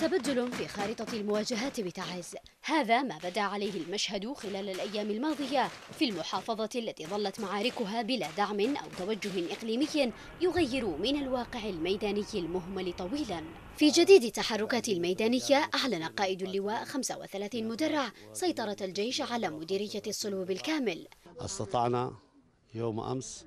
تبدل في خارطة المواجهات بتعز هذا ما بدا عليه المشهد خلال الأيام الماضية في المحافظة التي ظلت معاركها بلا دعم أو توجه إقليمي يغير من الواقع الميداني المهمل طويلا في جديد تحركات الميدانية أعلن قائد اللواء 35 مدرع سيطرة الجيش على مديرية الصلوب بالكامل استطعنا يوم أمس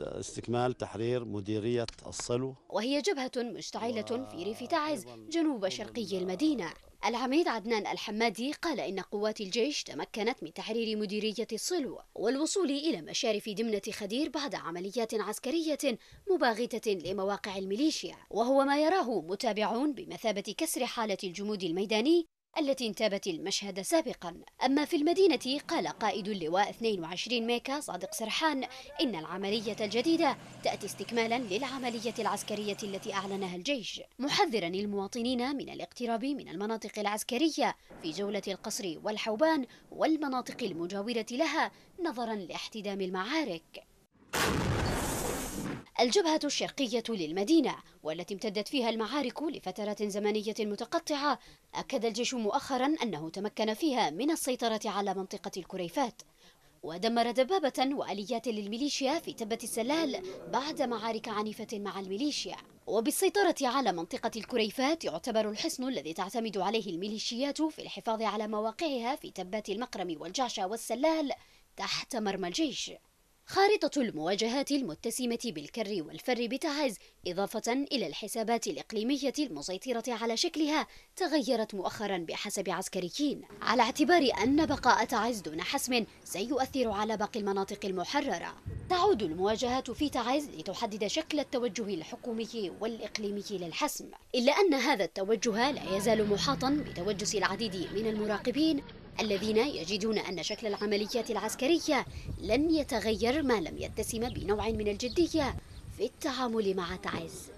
استكمال تحرير مديرية الصلو وهي جبهة مشتعلة في ريف تعز جنوب شرقي المدينة العميد عدنان الحمادي قال إن قوات الجيش تمكنت من تحرير مديرية الصلو والوصول إلى مشارف دمنة خدير بعد عمليات عسكرية مباغتة لمواقع الميليشيا وهو ما يراه متابعون بمثابة كسر حالة الجمود الميداني التي انتابت المشهد سابقا أما في المدينة قال قائد اللواء 22 ميكا صادق سرحان إن العملية الجديدة تأتي استكمالا للعملية العسكرية التي أعلنها الجيش محذرا المواطنين من الاقتراب من المناطق العسكرية في جولة القصر والحوبان والمناطق المجاورة لها نظرا لاحتدام المعارك الجبهة الشرقية للمدينة والتي امتدت فيها المعارك لفترة زمنية متقطعة أكد الجيش مؤخرا أنه تمكن فيها من السيطرة على منطقة الكريفات ودمر دبابة وآليات للميليشيا في تبة السلال بعد معارك عنيفة مع الميليشيا وبالسيطرة على منطقة الكريفات يعتبر الحصن الذي تعتمد عليه الميليشيات في الحفاظ على مواقعها في تبات المقرم والجعشة والسلال تحت مرمى الجيش خارطة المواجهات المتسمة بالكر والفر بتعز إضافة إلى الحسابات الإقليمية المسيطرة على شكلها تغيرت مؤخرا بحسب عسكريين على اعتبار أن بقاء تعز دون حسم سيؤثر على باقي المناطق المحررة تعود المواجهات في تعز لتحدد شكل التوجه الحكومي والإقليمي للحسم إلا أن هذا التوجه لا يزال محاطا بتوجس العديد من المراقبين الذين يجدون أن شكل العمليات العسكرية لن يتغير ما لم يتسم بنوع من الجدية في التعامل مع تعز